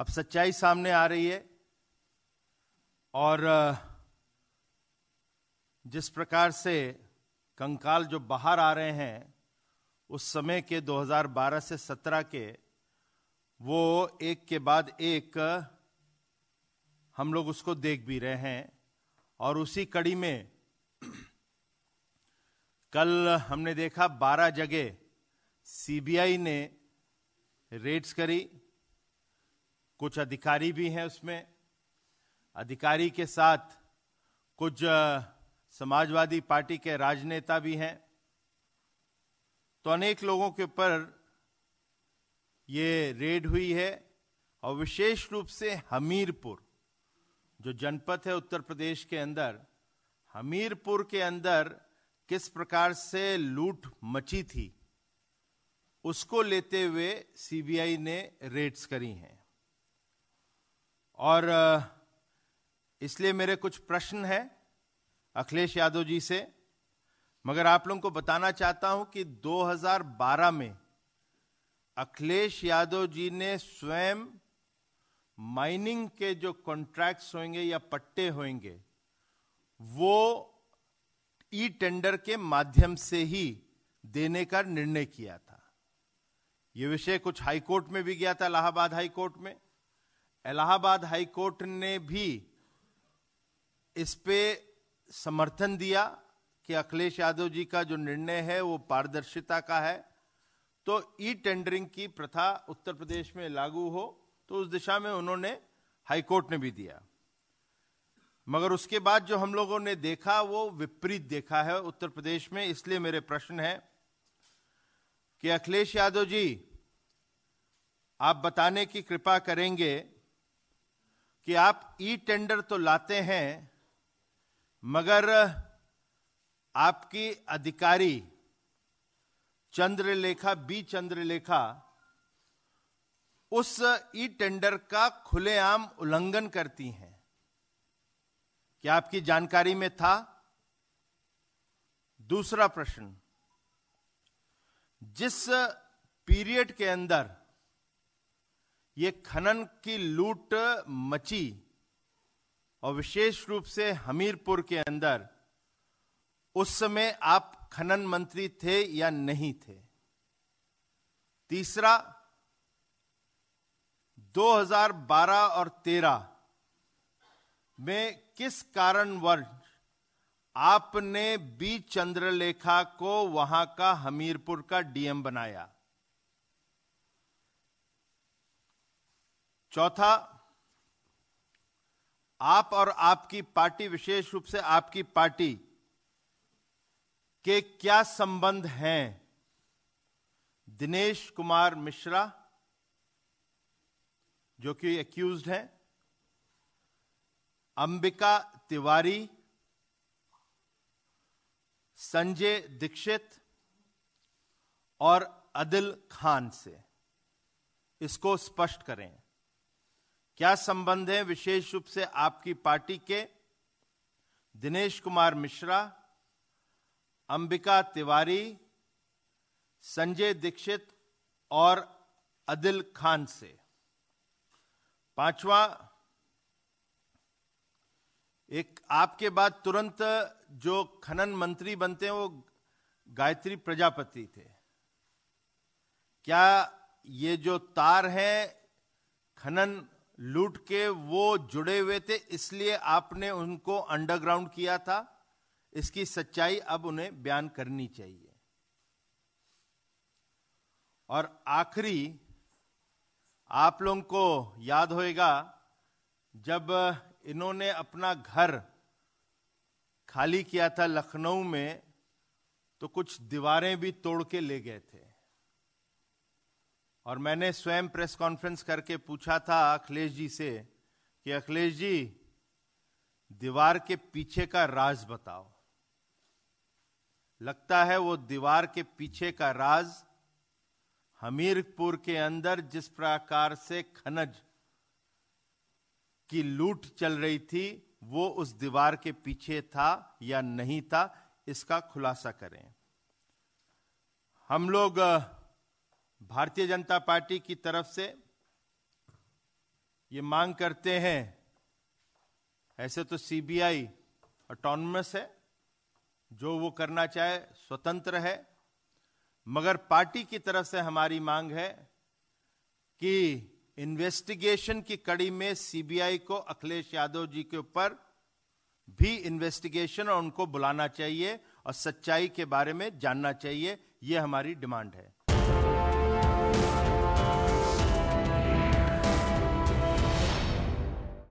अब सच्चाई सामने आ रही है और जिस प्रकार से कंकाल जो बाहर आ रहे हैं उस समय के 2012 से 17 के वो एक के बाद एक हम लोग उसको देख भी रहे हैं और उसी कड़ी में कल हमने देखा 12 जगह सीबीआई ने रेड्स करी कुछ अधिकारी भी हैं उसमें अधिकारी के साथ कुछ समाजवादी पार्टी के राजनेता भी हैं तो अनेक लोगों के ऊपर ये रेड हुई है और विशेष रूप से हमीरपुर जो जनपद है उत्तर प्रदेश के अंदर हमीरपुर के अंदर किस प्रकार से लूट मची थी उसको लेते हुए सीबीआई ने रेड्स करी हैं और इसलिए मेरे कुछ प्रश्न हैं अखिलेश यादव जी से मगर आप लोगों को बताना चाहता हूं कि 2012 में अखिलेश यादव जी ने स्वयं माइनिंग के जो कॉन्ट्रैक्ट्स होंगे या पट्टे होंगे वो ई टेंडर के माध्यम से ही देने का निर्णय किया था यह विषय कुछ हाईकोर्ट में भी गया था इलाहाबाद हाईकोर्ट में इलाहाबाद हाई कोर्ट ने भी इस पे समर्थन दिया कि अखिलेश यादव जी का जो निर्णय है वो पारदर्शिता का है तो ई टेंडरिंग की प्रथा उत्तर प्रदेश में लागू हो तो उस दिशा में उन्होंने हाईकोर्ट ने भी दिया मगर उसके बाद जो हम लोगों ने देखा वो विपरीत देखा है उत्तर प्रदेश में इसलिए मेरे प्रश्न है कि अखिलेश यादव जी आप बताने की कृपा करेंगे कि आप ई टेंडर तो लाते हैं मगर आपकी अधिकारी चंद्रलेखा बी चंद्रलेखा उस ई टेंडर का खुलेआम उल्लंघन करती हैं क्या आपकी जानकारी में था दूसरा प्रश्न जिस पीरियड के अंदर ये खनन की लूट मची और विशेष रूप से हमीरपुर के अंदर उस समय आप खनन मंत्री थे या नहीं थे तीसरा 2012 और 13 में किस कारणवश आपने बी चंद्रलेखा को वहां का हमीरपुर का डीएम बनाया चौथा आप और आपकी पार्टी विशेष रूप से आपकी पार्टी के क्या संबंध हैं दिनेश कुमार मिश्रा जो कि एक्यूज हैं अंबिका तिवारी संजय दीक्षित और अदिल खान से इसको स्पष्ट करें क्या संबंध है विशेष रूप से आपकी पार्टी के दिनेश कुमार मिश्रा अंबिका तिवारी संजय दीक्षित और अदिल खान से पांचवा एक आपके बाद तुरंत जो खनन मंत्री बनते हैं वो गायत्री प्रजापति थे क्या ये जो तार है खनन लूट के वो जुड़े हुए थे इसलिए आपने उनको अंडरग्राउंड किया था इसकी सच्चाई अब उन्हें बयान करनी चाहिए और आखिरी आप लोगों को याद होएगा जब इन्होंने अपना घर खाली किया था लखनऊ में तो कुछ दीवारें भी तोड़ के ले गए थे और मैंने स्वयं प्रेस कॉन्फ्रेंस करके पूछा था अखिलेश जी से कि अखिलेश जी दीवार के पीछे का राज बताओ लगता है वो दीवार के पीछे का राज हमीरपुर के अंदर जिस प्रकार से खनज की लूट चल रही थी वो उस दीवार के पीछे था या नहीं था इसका खुलासा करें हम लोग भारतीय जनता पार्टी की तरफ से ये मांग करते हैं ऐसे तो सीबीआई ऑटोनमस है जो वो करना चाहे स्वतंत्र है मगर पार्टी की तरफ से हमारी मांग है कि इन्वेस्टिगेशन की कड़ी में सीबीआई को अखिलेश यादव जी के ऊपर भी इन्वेस्टिगेशन और उनको बुलाना चाहिए और सच्चाई के बारे में जानना चाहिए यह हमारी डिमांड है